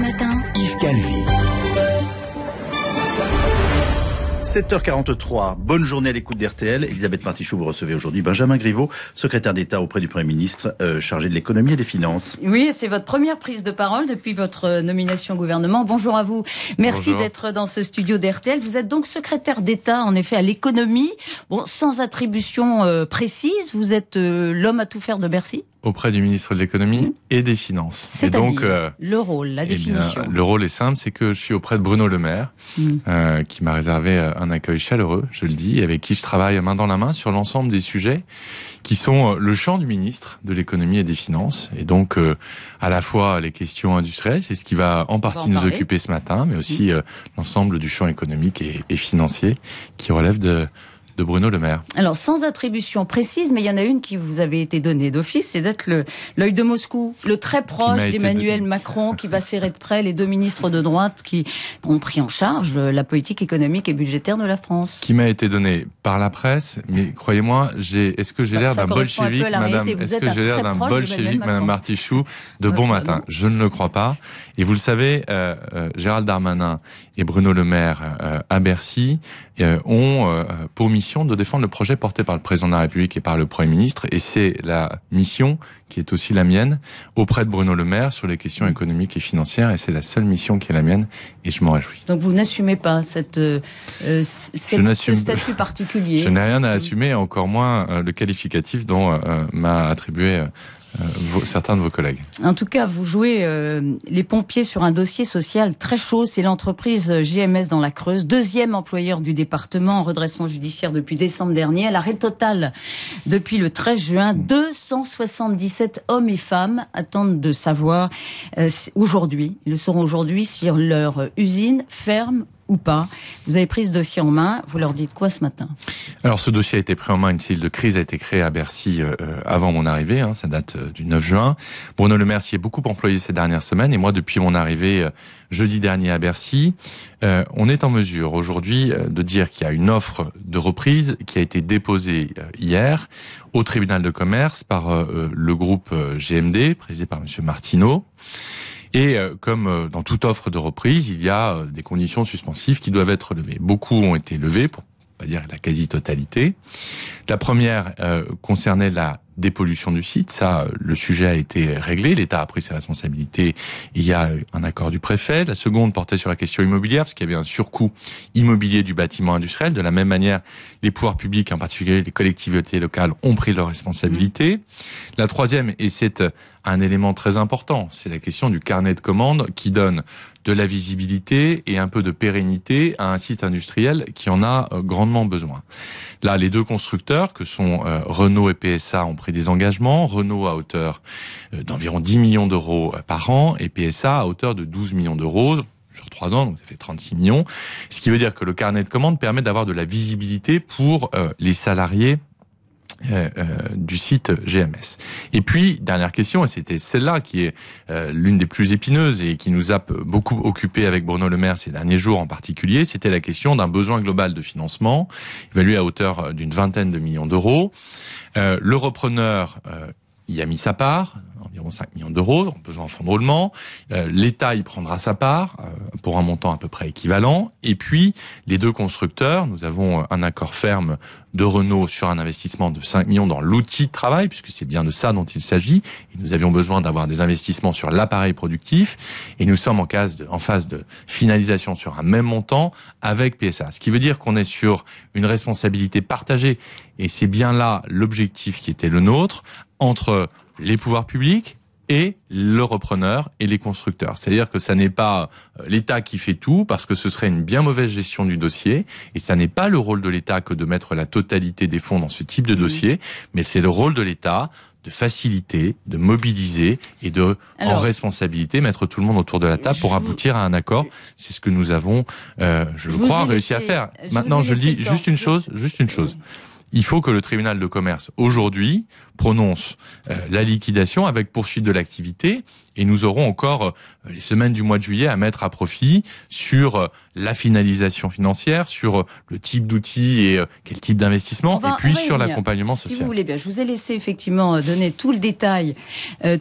Matin, 7h43, bonne journée à l'écoute d'RTL. Elisabeth Martichou, vous recevez aujourd'hui Benjamin Griveaux, secrétaire d'État auprès du Premier ministre, euh, chargé de l'économie et des finances. Oui, c'est votre première prise de parole depuis votre euh, nomination au gouvernement. Bonjour à vous. Merci d'être dans ce studio d'RTL. Vous êtes donc secrétaire d'État, en effet, à l'économie. Bon, sans attribution euh, précise, vous êtes l'homme à tout faire de Bercy auprès du ministre de l'économie et des finances. C'est donc euh, le rôle, la eh définition. le rôle est simple, c'est que je suis auprès de Bruno Le Maire, mm. euh, qui m'a réservé euh, un accueil chaleureux, je le dis, avec qui je travaille main dans la main sur l'ensemble des sujets qui sont le champ du ministre de l'économie et des finances, et donc à la fois les questions industrielles, c'est ce qui va en partie nous occuper ce matin, mais aussi mm. l'ensemble du champ économique et financier qui relève de de Bruno Le Maire. Alors, sans attribution précise, mais il y en a une qui vous avait été donnée d'office, c'est d'être l'œil de Moscou, le très proche d'Emmanuel Macron qui va serrer de près les deux ministres de droite qui ont pris en charge euh, la politique économique et budgétaire de la France. Qui m'a été donnée par la presse, mais croyez-moi, est-ce que j'ai bah, l'air d'un bolchevique, madame Est-ce que j'ai l'air d'un bolchevique, madame Martichoux, de bon euh, matin Je ne le crois pas. Et vous le savez, euh, Gérald Darmanin et Bruno Le Maire à Bercy ont pour mission de défendre le projet porté par le président de la République et par le Premier ministre, et c'est la mission qui est aussi la mienne auprès de Bruno Le Maire sur les questions économiques et financières, et c'est la seule mission qui est la mienne, et je m'en réjouis. Donc vous n'assumez pas cette, euh, euh, ce statut particulier Je n'ai rien à assumer, encore moins euh, le qualificatif dont m'a attribué euh, certains de vos collègues. En tout cas, vous jouez euh, les pompiers sur un dossier social très chaud. C'est l'entreprise GMS euh, dans la Creuse, deuxième employeur du département en redressement judiciaire depuis décembre dernier. l'arrêt total depuis le 13 juin, 277 mm. hommes et femmes attendent de savoir aujourd'hui, ils le sauront aujourd'hui, sur leur usine, ferme ou pas. Vous avez pris ce dossier en main, vous leur dites quoi ce matin Alors ce dossier a été pris en main, une cellule de crise a été créée à Bercy euh, euh, avant mon arrivée, hein, ça date euh, du 9 juin. Bruno Le Maire est beaucoup employé ces dernières semaines et moi depuis mon arrivée jeudi dernier à Bercy, on est en mesure aujourd'hui de dire qu'il y a une offre de reprise qui a été déposée hier au tribunal de commerce par le groupe GMD, présidé par M. Martineau. Et euh, comme euh, dans toute offre de reprise, il y a euh, des conditions suspensives qui doivent être levées. Beaucoup ont été levées, pour pas dire la quasi-totalité. La première concernait la dépollution du site. Ça, le sujet a été réglé. L'État a pris ses responsabilités. Il y a un accord du préfet. La seconde portait sur la question immobilière, parce qu'il y avait un surcoût immobilier du bâtiment industriel. De la même manière, les pouvoirs publics, en particulier les collectivités locales, ont pris leurs responsabilités. La troisième, et c'est un élément très important, c'est la question du carnet de commandes qui donne de la visibilité et un peu de pérennité à un site industriel qui en a euh, grandement besoin. Là, les deux constructeurs, que sont euh, Renault et PSA, ont pris des engagements. Renault à hauteur euh, d'environ 10 millions d'euros par an et PSA à hauteur de 12 millions d'euros sur trois ans, donc ça fait 36 millions. Ce qui veut dire que le carnet de commandes permet d'avoir de la visibilité pour les salariés euh, euh, du site GMS. Et puis, dernière question, et c'était celle-là qui est euh, l'une des plus épineuses et qui nous a beaucoup occupé avec Bruno Le Maire ces derniers jours en particulier, c'était la question d'un besoin global de financement, évalué à hauteur d'une vingtaine de millions d'euros. le repreneur y a mis sa part, environ 5 millions d'euros, besoin en fonds de roulement. Euh, L'État y prendra sa part euh, pour un montant à peu près équivalent. Et puis, les deux constructeurs, nous avons euh, un accord ferme de Renault sur un investissement de 5 millions dans l'outil de travail, puisque c'est bien de ça dont il s'agit. Et nous avions besoin d'avoir des investissements sur l'appareil productif. Et nous sommes en, case de, en phase de finalisation sur un même montant avec PSA. Ce qui veut dire qu'on est sur une responsabilité partagée. Et c'est bien là l'objectif qui était le nôtre entre les pouvoirs publics et le repreneur et les constructeurs. C'est-à-dire que ça n'est pas euh, l'État qui fait tout parce que ce serait une bien mauvaise gestion du dossier et ça n'est pas le rôle de l'État que de mettre la totalité des fonds dans ce type de mmh. dossier, mais c'est le rôle de l'État de faciliter, de mobiliser et de, en responsabilité, mettre tout le monde autour de la table pour aboutir à un accord. C'est ce que nous avons, euh, je, le crois, réussi à faire. Maintenant, je dis juste une chose, juste une chose il faut que le tribunal de commerce aujourd'hui prononce euh, la liquidation avec poursuite de l'activité et nous aurons encore euh, les semaines du mois de juillet à mettre à profit sur euh, la finalisation financière, sur le type d'outils et quel type d'investissement eh ben, et puis sur l'accompagnement social. Si vous voulez bien, je vous ai laissé effectivement donner tout le détail,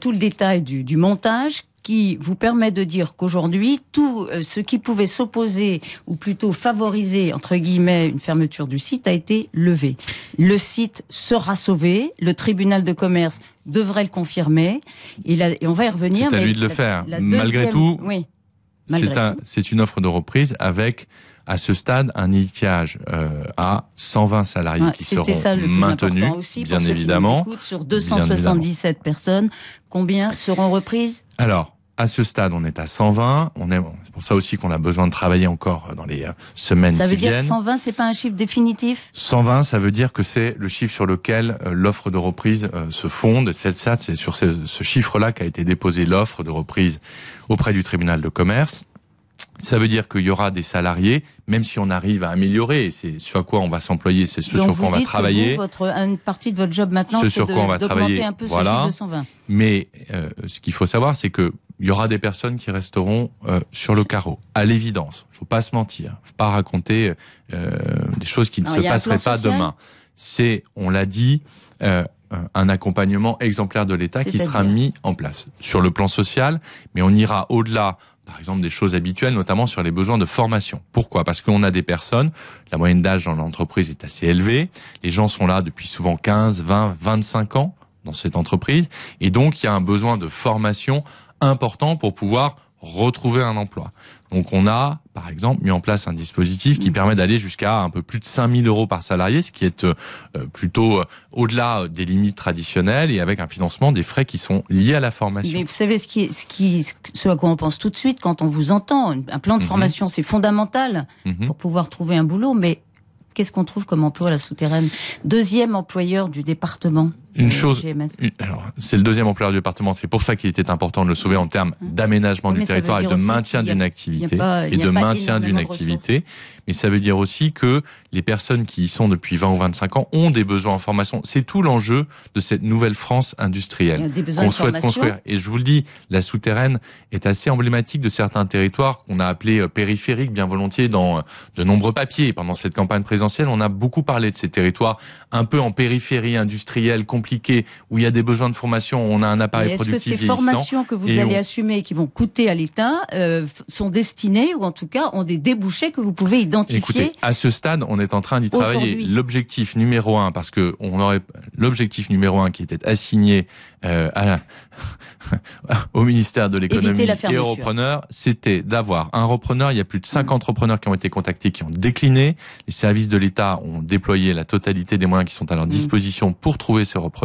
tout le détail du, du montage qui vous permet de dire qu'aujourd'hui, tout euh, ce qui pouvait s'opposer, ou plutôt favoriser, entre guillemets, une fermeture du site, a été levé. Le site sera sauvé, le tribunal de commerce devrait le confirmer, et, on va y revenir. C'est à lui de le faire. malgré tout, c'est un, une offre de reprise avec à ce stade un étiage euh, à 120 salariés qui seront ça, maintenus, aussi, bien, évidemment, sur 277 personnes, combien seront reprises Alors, à ce stade, on est à 120. On est, c'est pour ça aussi qu'on a besoin de travailler encore euh, dans les euh, semaines qui viennent. Ça veut dire que 120, c'est pas un chiffre définitif 120, ça veut dire que c'est le chiffre sur lequel euh, l'offre de reprise se fonde. Cette ça, c'est sur ce, chiffre-là qu'a été déposé l'offre de reprise auprès du tribunal de commerce. Ça veut dire qu'il y aura des salariés, même si on arrive à améliorer, c'est sur quoi on va s'employer, c'est ce sur quoi on va travailler. Vous, votre, une partie de votre job maintenant, c'est sur de, quoi on va travailler. Un peu voilà. ce 120. Mais ce qu'il faut savoir, c'est que il y aura des personnes qui resteront euh, sur le carreau, à l'évidence. Faut pas se mentir, faut pas raconter euh, des choses qui ne se passeraient pas demain. C'est, on l'a dit, euh, un accompagnement exemplaire de l'État qui sera mis en place sur le plan social, mais on ira au-delà, par exemple, des choses habituelles, notamment sur les besoins de formation. Pourquoi Parce qu'on a des personnes, la moyenne d'âge dans l'entreprise est assez élevée, les gens sont là depuis souvent 15, 20, 25 ans dans cette entreprise, et donc il y a un besoin de formation important pour pouvoir retrouver un emploi. Donc on a, par exemple, mis en place un dispositif qui mmh. permet d'aller jusqu'à un peu plus de 5000 euros par salarié, ce qui est euh, euh, plutôt euh, au-delà des limites traditionnelles et avec un financement des frais qui sont liés à la formation. Mais vous savez ce, qui, ce, qui, ce à quoi on pense tout de suite quand on vous entend, un plan de mmh. formation c'est fondamental mmh. pour pouvoir trouver un boulot, mais qu'est-ce qu'on trouve comme emploi à la souterraine Deuxième employeur du département. Une euh, chose, alors c'est le deuxième employeur du département, c'est pour ça qu'il était important de le sauver en termes hein. d'aménagement du territoire et de maintien d'une activité et de maintien d'une activité. Mais ça veut dire aussi que les personnes qui y sont depuis 20 ou 25 ans ont des besoins en formation. C'est tout l'enjeu de cette nouvelle France industrielle qu'on souhaite construire. Et je vous le dis, la souterraine est assez emblématique de certains territoires qu'on a appelés euh, périphériques bien volontiers dans euh, de nombreux papiers. Pendant cette campagne présidentielle, on a beaucoup parlé de ces territoires un peu en périphérie industrielle, où il y a des besoins de formation, on a un appareil est productif. Est-ce que ces formations que vous allez assumer et qui vont coûter à l'État euh, sont destinées, ou en tout cas ont des débouchés que vous pouvez identifier Écoutez, à ce stade, on est en train d'y travailler. L'objectif numéro un, parce que on aurait l'objectif numéro un qui était assigné euh, au ministère de l'économie et aux repreneurs, c'était d'avoir un repreneur. Il y a plus de 50 repreneurs qui ont été contactés, qui ont décliné. Les services de l'État ont déployé la totalité des moyens qui sont à leur mmh. disposition pour trouver ces repreneurs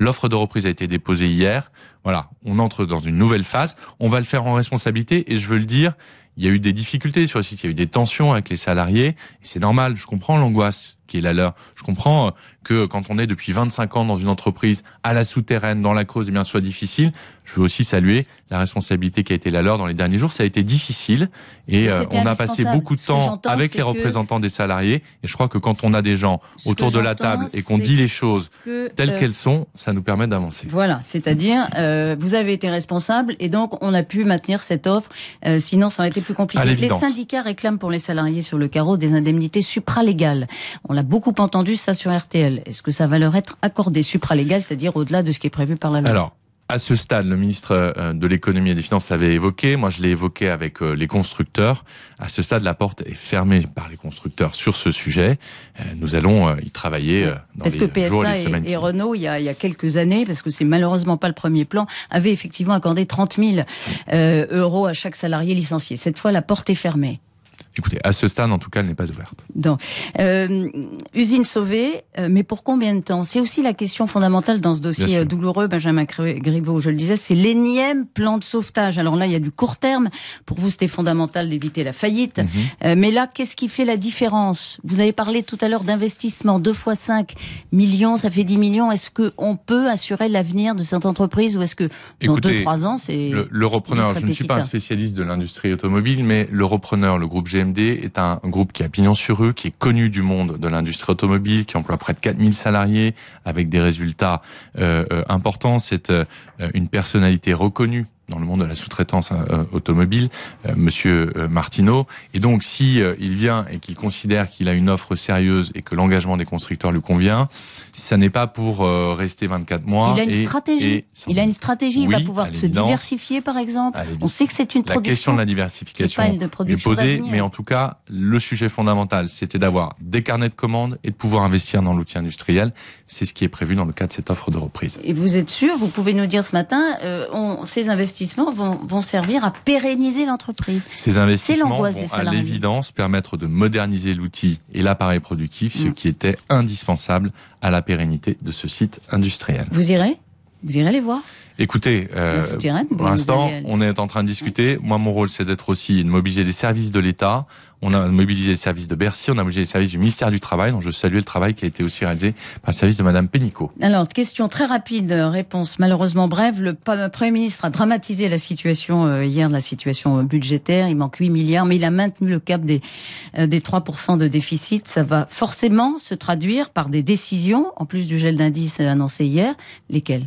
L'offre de reprise a été déposée hier voilà, on entre dans une nouvelle phase, on va le faire en responsabilité et je veux le dire, il y a eu des difficultés sur le site, il y a eu des tensions avec les salariés, et c'est normal, je comprends l'angoisse qui est la leur. Je comprends euh, que quand on est depuis 25 ans dans une entreprise à la souterraine, dans la cause, eh bien, soit difficile. Je veux aussi saluer la responsabilité qui a été la leur dans les derniers jours. Ça a été difficile et euh, on a passé beaucoup de temps avec les représentants des salariés. Et je crois que quand on a des gens autour de la table et qu'on dit les choses telles euh, qu'elles sont, ça nous permet d'avancer. Voilà, c'est-à-dire euh, vous avez été responsable et donc on a pu maintenir cette offre. Euh, sinon, ça aurait été plus compliqué. Les syndicats réclament pour les salariés sur le carreau des indemnités supralégales. On l'a beaucoup entendu ça sur RTL. Est-ce que ça va leur être accordé supralégal, c'est-à-dire au-delà de ce qui est prévu par la loi à ce stade, le ministre euh, de l'économie et des finances avait évoqué, moi je l'ai évoqué avec euh, les constructeurs. À ce stade, la porte est fermée par les constructeurs sur ce sujet. Euh, nous allons y travailler dans les que jours et semaines. Et, Renault, il y, a, il quelques années, parce que c'est malheureusement pas le premier plan, avait effectivement accordé 30 000 euros à chaque salarié licencié. Cette fois, la porte est fermée. Écoutez, à ce stade, en tout cas, elle n'est pas ouverte. Donc, euh, usine sauvée, euh, mais pour combien de temps C'est aussi la question fondamentale dans ce dossier euh, douloureux, Benjamin Gribaud, je le disais, c'est l'énième plan de sauvetage. Alors là, il y a du court terme. Pour vous, c'était fondamental d'éviter la faillite. Mhm. mais là, qu'est-ce qui fait la différence Vous avez parlé tout à l'heure d'investissement, 2 fois 5 millions, ça fait 10 millions. Est-ce qu'on peut assurer l'avenir de cette entreprise ou est-ce que dans 2-3 ans, c'est... Le, le, repreneur, je ne suis pas un spécialiste de l'industrie automobile, mais le repreneur, le groupe GM est un groupe qui a pignon sur rue, qui est connu du monde de l'industrie automobile, qui emploie près de 4000 salariés avec des résultats euh, euh, importants. C'est euh, une personnalité reconnue dans le monde de la sous-traitance automobile, Monsieur Martineau. Et donc, si il vient et qu'il considère qu'il a une offre sérieuse et que l'engagement des constructeurs lui convient, ça n'est pas pour euh, rester 24 mois. Il a une stratégie. Il a une stratégie. il va pouvoir se diversifier, par exemple. On sait que c'est une production. question de la diversification pas une de est posée, mais en tout cas, le sujet fondamental, c'était d'avoir des carnets de commandes et de pouvoir investir dans l'outil industriel. C'est ce qui est prévu dans le cadre de cette offre de reprise. Et vous êtes sûr, vous pouvez nous dire ce matin, euh, ces investissements vont, servir à pérenniser l'entreprise. Ces investissements vont, à l'évidence, permettre de moderniser l'outil et l'appareil productif, ce mm. qui était indispensable à la pérennité de ce site industriel. Vous irez Vous irez les voir Écoutez, euh, pour l'instant, on est en train de discuter. Moi, mon rôle, c'est d'être aussi de mobiliser les services de l'État, on a mobilisé les services de Bercy, on a mobilisé les services du ministère du Travail, dont je salue le travail qui a été aussi réalisé par le service de Madame Pénicaud. Alors, question très rapide, euh, réponse malheureusement brève. Le euh, Premier ministre a dramatisé la situation euh, hier, la situation budgétaire. Il manque 8 milliards, mais il a maintenu le cap des, des 3% de déficit. Ça va forcément se traduire par des décisions, en plus du gel d'indice annoncé hier. Lesquelles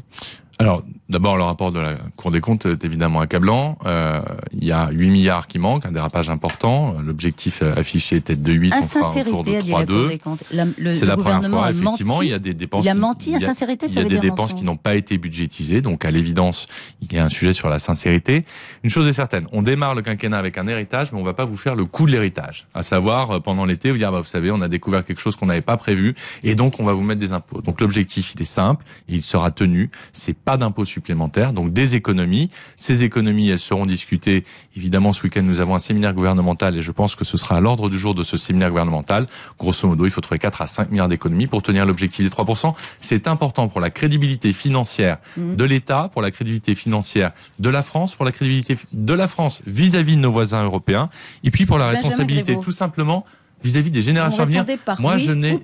alors, d'abord, le rapport de la Cour des comptes est évidemment accablant. Euh, il y a 8 milliards qui manquent, un dérapage important. L'objectif affiché était de 8, Insincérité, autour de 3,2. C'est la première fois, effectivement, il y a des dépenses... Il a menti, insincérité, Il y a, des dépenses qui n'ont pas été budgétisées, donc à l'évidence, il y a un sujet sur la sincérité. Une chose est certaine, on démarre le quinquennat avec un héritage, mais on ne va pas vous faire le coup de l'héritage. À savoir, euh, pendant l'été, vous dire, bah, vous savez, on a découvert quelque chose qu'on n'avait pas prévu, et donc on va vous mettre des impôts. Donc l'objectif, il est simple, il sera tenu. C'est pas d'impôts supplémentaires, donc des économies. Ces économies, elles seront discutées. Évidemment, ce week-end, nous avons un séminaire gouvernemental et je pense que ce sera à l'ordre du jour de ce séminaire gouvernemental. Grosso modo, il faut trouver 4 à 5 milliards d'économies pour tenir l'objectif des 3%. C'est important pour la crédibilité financière mmh. de l'État, pour la crédibilité financière de la France, pour la crédibilité de la France vis à -vis de nos voisins européens et puis pour la responsabilité tout simplement vis-à-vis des générations à venir. Moi, je n'ai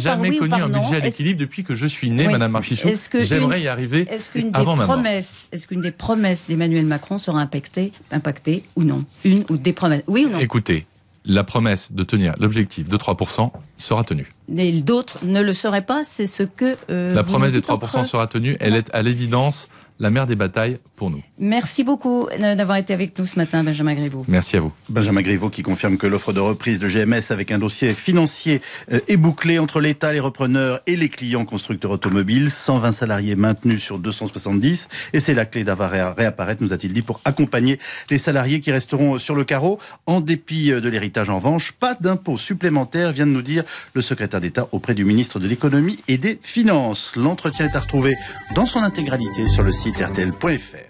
jamais connu un budget à l'équilibre depuis que je suis né, Madame Marfichou. J'aimerais y arriver est-ce qu'une avant des promesses, Est-ce qu'une des promesses d'Emmanuel Macron sera impactée, impactée ou non Une ou des promesses Oui ou non Écoutez, la promesse de tenir l'objectif de 3% sera tenue mais d'autres ne le seraient pas. C'est ce que... Euh, la promesse des 3% sera tenue. Elle est à l'évidence la mère des batailles pour nous. Merci beaucoup d'avoir été avec nous ce matin, Benjamin Griveaux. Merci à vous. Benjamin Griveaux qui confirme que l'offre de reprise de GMS avec un dossier financier euh, est bouclée entre l'État, les repreneurs et les clients constructeurs automobiles. 120 salariés maintenus sur 270. Et c'est la clé à réapparaître, nous a-t-il dit, pour accompagner les salariés qui resteront sur le carreau. En dépit euh, de l'héritage, en revanche, pas d'impôt supplémentaire, vient de nous dire le secrétaire d'État auprès du ministre de l'économie et des finances. L'entretien est à retrouver dans son intégralité sur le site rtl.fr.